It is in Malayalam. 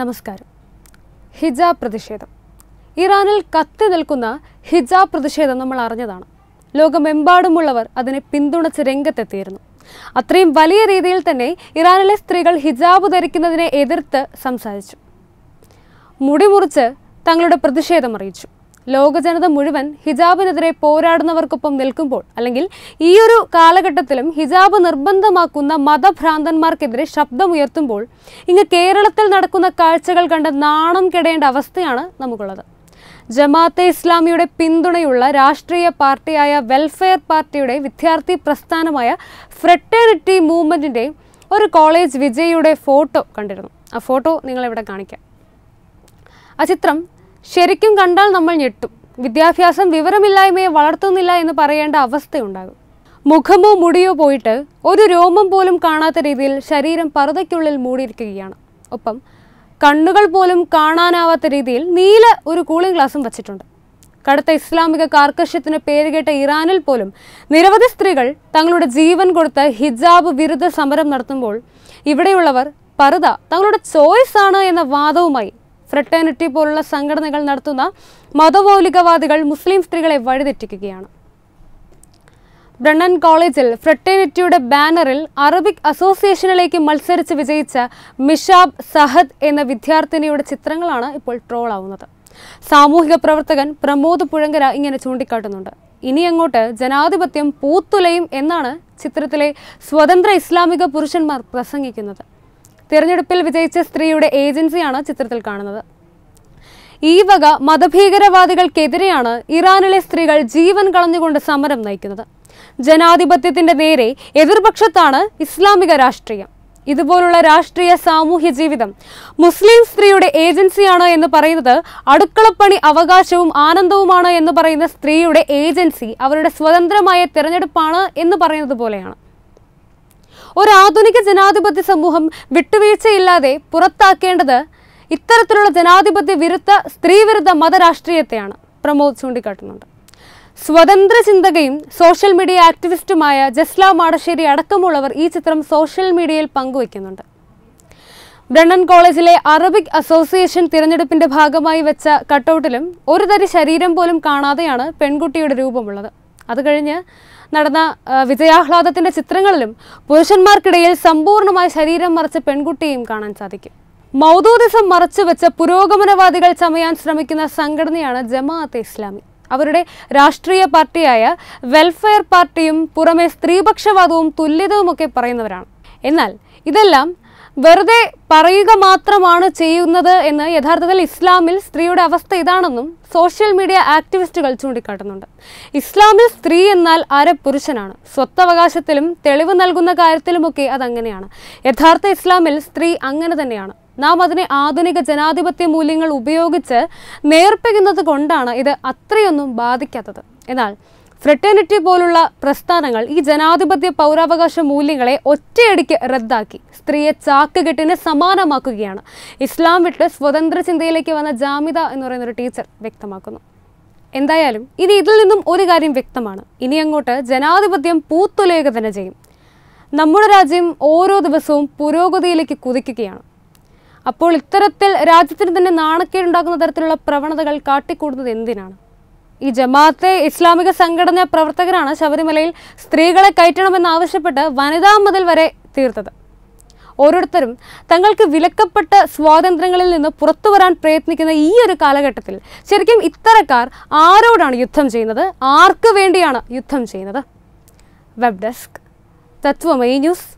നമസ്കാരം ഹിജാബ് പ്രതിഷേധം ഇറാനിൽ കത്തി നിൽക്കുന്ന ഹിജാബ് പ്രതിഷേധം നമ്മൾ അറിഞ്ഞതാണ് ലോകമെമ്പാടുമുള്ളവർ അതിനെ പിന്തുണച്ച് രംഗത്തെത്തിയിരുന്നു അത്രയും വലിയ രീതിയിൽ തന്നെ ഇറാനിലെ സ്ത്രീകൾ ഹിജാബ് ധരിക്കുന്നതിനെ എതിർത്ത് സംസാരിച്ചു മുടിമുറിച്ച് തങ്ങളുടെ പ്രതിഷേധം അറിയിച്ചു ലോകജനത മുഴുവൻ ഹിജാബിനെതിരെ പോരാടുന്നവർക്കൊപ്പം നിൽക്കുമ്പോൾ അല്ലെങ്കിൽ ഈ ഒരു കാലഘട്ടത്തിലും ഹിജാബ് നിർബന്ധമാക്കുന്ന മതഭ്രാന്തന്മാർക്കെതിരെ ശബ്ദമുയർത്തുമ്പോൾ ഇങ്ങ് കേരളത്തിൽ നടക്കുന്ന കാഴ്ചകൾ കണ്ട് നാണം കെടേണ്ട അവസ്ഥയാണ് നമുക്കുള്ളത് ജമാഅത്തെ ഇസ്ലാമിയുടെ പിന്തുണയുള്ള രാഷ്ട്രീയ പാർട്ടിയായ വെൽഫെയർ പാർട്ടിയുടെ വിദ്യാർത്ഥി പ്രസ്ഥാനമായ ഫ്രട്ടേണിറ്റി മൂവ്മെൻറ്റിൻ്റെ ഒരു കോളേജ് വിജയിയുടെ ഫോട്ടോ കണ്ടിരുന്നു ആ ഫോട്ടോ നിങ്ങളിവിടെ കാണിക്കാം ആ ചിത്രം ശരിക്കും കണ്ടാൽ നമ്മൾ ഞെട്ടും വിദ്യാഭ്യാസം വിവരമില്ലായ്മയെ വളർത്തുന്നില്ല എന്ന് പറയേണ്ട അവസ്ഥയുണ്ടാകും മുഖമോ മുടിയോ പോയിട്ട് ഒരു രോമം പോലും കാണാത്ത രീതിയിൽ ശരീരം പറുതയ്ക്കുള്ളിൽ മൂടിയിരിക്കുകയാണ് ഒപ്പം കണ്ണുകൾ പോലും കാണാനാവാത്ത രീതിയിൽ നീല ഒരു കൂളിംഗ് ഗ്ലാസും വച്ചിട്ടുണ്ട് കടുത്ത ഇസ്ലാമിക കാർക്കശ്യത്തിന് പേരുകേട്ട ഇറാനിൽ പോലും നിരവധി സ്ത്രീകൾ തങ്ങളുടെ ജീവൻ കൊടുത്ത് ഹിജാബ് വിരുദ്ധ സമരം നടത്തുമ്പോൾ ഇവിടെയുള്ളവർ പറുത തങ്ങളുടെ ചോയ്സ് ആണ് എന്ന വാദവുമായി ഫ്രട്ടേണിറ്റി പോലുള്ള സംഘടനകൾ നടത്തുന്ന മതമൗലികവാദികൾ മുസ്ലിം സ്ത്രീകളെ വഴിതെറ്റിക്കുകയാണ് ബ്രണ്ണൻ കോളേജിൽ ഫ്രട്ടേണിറ്റിയുടെ ബാനറിൽ അറബിക് അസോസിയേഷനിലേക്ക് മത്സരിച്ച് വിജയിച്ച മിഷാബ് സഹദ് എന്ന വിദ്യാർത്ഥിനിയുടെ ചിത്രങ്ങളാണ് ഇപ്പോൾ ട്രോളാവുന്നത് സാമൂഹിക പ്രവർത്തകൻ പ്രമോദ് പുഴങ്കര ഇങ്ങനെ ചൂണ്ടിക്കാട്ടുന്നുണ്ട് ഇനി അങ്ങോട്ട് ജനാധിപത്യം പൂത്തുലയും എന്നാണ് ചിത്രത്തിലെ സ്വതന്ത്ര ഇസ്ലാമിക പുരുഷന്മാർ പ്രസംഗിക്കുന്നത് തിരഞ്ഞെടുപ്പിൽ വിജയിച്ച സ്ത്രീയുടെ ഏജൻസിയാണ് ചിത്രത്തിൽ കാണുന്നത് ഈ വക മതഭീകരവാദികൾക്കെതിരെയാണ് ഇറാനിലെ സ്ത്രീകൾ ജീവൻ കളഞ്ഞുകൊണ്ട് സമരം നയിക്കുന്നത് ജനാധിപത്യത്തിന്റെ നേരെ എതിർപക്ഷത്താണ് ഇസ്ലാമിക രാഷ്ട്രീയം ഇതുപോലുള്ള രാഷ്ട്രീയ സാമൂഹ്യ ജീവിതം മുസ്ലിം സ്ത്രീയുടെ ഏജൻസിയാണ് എന്ന് പറയുന്നത് അടുക്കളപ്പണി അവകാശവും ആനന്ദവുമാണ് എന്ന് പറയുന്ന സ്ത്രീയുടെ ഏജൻസി അവരുടെ സ്വതന്ത്രമായ തിരഞ്ഞെടുപ്പാണ് എന്ന് പറയുന്നത് പോലെയാണ് ഒരു ആധുനിക ജനാധിപത്യ സമൂഹം വിട്ടുവീഴ്ചയില്ലാതെ പുറത്താക്കേണ്ടത് ഇത്തരത്തിലുള്ള ജനാധിപത്യ വിരുദ്ധ സ്ത്രീവിരുദ്ധ മതരാഷ്ട്രീയത്തെയാണ് പ്രമോദ് ചൂണ്ടിക്കാട്ടുന്നുണ്ട് സ്വതന്ത്ര ചിന്തകയും സോഷ്യൽ മീഡിയ ആക്ടിവിസ്റ്റുമായ ജസ്ല മാടശ്ശേരി അടക്കമുള്ളവർ ഈ ചിത്രം സോഷ്യൽ മീഡിയയിൽ പങ്കുവയ്ക്കുന്നുണ്ട് ബ്രണ്ണൻ കോളേജിലെ അറബിക് അസോസിയേഷൻ തിരഞ്ഞെടുപ്പിന്റെ ഭാഗമായി വെച്ച കട്ടൗട്ടിലും ഒരു തരി ശരീരം പോലും കാണാതെയാണ് പെൺകുട്ടിയുടെ രൂപമുള്ളത് അത് കഴിഞ്ഞ് നടന്ന വിജയാഹ്ലാദത്തിൻ്റെ ചിത്രങ്ങളിലും പുരുഷന്മാർക്കിടയിൽ സമ്പൂർണ്ണമായി ശരീരം മറച്ച പെൺകുട്ടിയെയും കാണാൻ സാധിക്കും മൗദൂദിസം മറച്ചുവെച്ച പുരോഗമനവാദികൾ ചമയാൻ ശ്രമിക്കുന്ന സംഘടനയാണ് ജമാഅത്തെ ഇസ്ലാമി അവരുടെ രാഷ്ട്രീയ പാർട്ടിയായ വെൽഫെയർ പാർട്ടിയും പുറമെ സ്ത്രീപക്ഷവാദവും തുല്യതയുമൊക്കെ പറയുന്നവരാണ് എന്നാൽ ഇതെല്ലാം വെറുതെ പറയുക മാത്രമാണ് ചെയ്യുന്നത് എന്ന് യഥാർത്ഥത്തിൽ ഇസ്ലാമിൽ സ്ത്രീയുടെ അവസ്ഥ ഇതാണെന്നും സോഷ്യൽ മീഡിയ ആക്ടിവിസ്റ്റുകൾ ചൂണ്ടിക്കാട്ടുന്നുണ്ട് ഇസ്ലാമിൽ സ്ത്രീ എന്നാൽ അര പുരുഷനാണ് സ്വത്തവകാശത്തിലും തെളിവ് നൽകുന്ന കാര്യത്തിലുമൊക്കെ അതങ്ങനെയാണ് യഥാർത്ഥ ഇസ്ലാമിൽ സ്ത്രീ അങ്ങനെ തന്നെയാണ് നാം അതിനെ ആധുനിക ജനാധിപത്യ മൂല്യങ്ങൾ ഉപയോഗിച്ച് നേർപ്പിക്കുന്നത് കൊണ്ടാണ് ഇത് അത്രയൊന്നും ബാധിക്കാത്തത് എന്നാൽ ഫ്രട്ടേണിറ്റി പോലുള്ള പ്രസ്ഥാനങ്ങൾ ഈ ജനാധിപത്യ പൗരാവകാശ മൂല്യങ്ങളെ ഒറ്റയടിക്ക് റദ്ദാക്കി സ്ത്രീയെ ചാക്കുകെട്ടിന് സമാനമാക്കുകയാണ് ഇസ്ലാം വിട്ട് സ്വതന്ത്ര ചിന്തയിലേക്ക് വന്ന ജാമിത എന്ന് പറയുന്ന ഒരു ടീച്ചർ വ്യക്തമാക്കുന്നു എന്തായാലും ഇനി ഇതിൽ നിന്നും ഒരു കാര്യം വ്യക്തമാണ് ഇനി അങ്ങോട്ട് ജനാധിപത്യം പൂത്തുലയുക തന്നെ ചെയ്യും നമ്മുടെ രാജ്യം ഓരോ ദിവസവും പുരോഗതിയിലേക്ക് കുതിക്കുകയാണ് അപ്പോൾ ഇത്തരത്തിൽ രാജ്യത്തിന് തന്നെ നാണക്കേടുണ്ടാക്കുന്ന തരത്തിലുള്ള പ്രവണതകൾ കാട്ടിക്കൂടുന്നത് എന്തിനാണ് ഈ ജമാഅത്തെ ഇസ്ലാമിക സംഘടന പ്രവർത്തകരാണ് ശബരിമലയിൽ സ്ത്രീകളെ കയറ്റണമെന്നാവശ്യപ്പെട്ട് വനിതാ മതിൽ വരെ തീർത്തത് ഓരോരുത്തരും തങ്ങൾക്ക് വിലക്കപ്പെട്ട സ്വാതന്ത്ര്യങ്ങളിൽ നിന്ന് പുറത്തു വരാൻ പ്രയത്നിക്കുന്ന ഈ ഒരു കാലഘട്ടത്തിൽ ശരിക്കും ഇത്തരക്കാർ ആരോടാണ് യുദ്ധം ചെയ്യുന്നത് ആർക്ക് വേണ്ടിയാണ് യുദ്ധം ചെയ്യുന്നത് വെബ് ഡെസ്ക് തത്വമേ ന്യൂസ്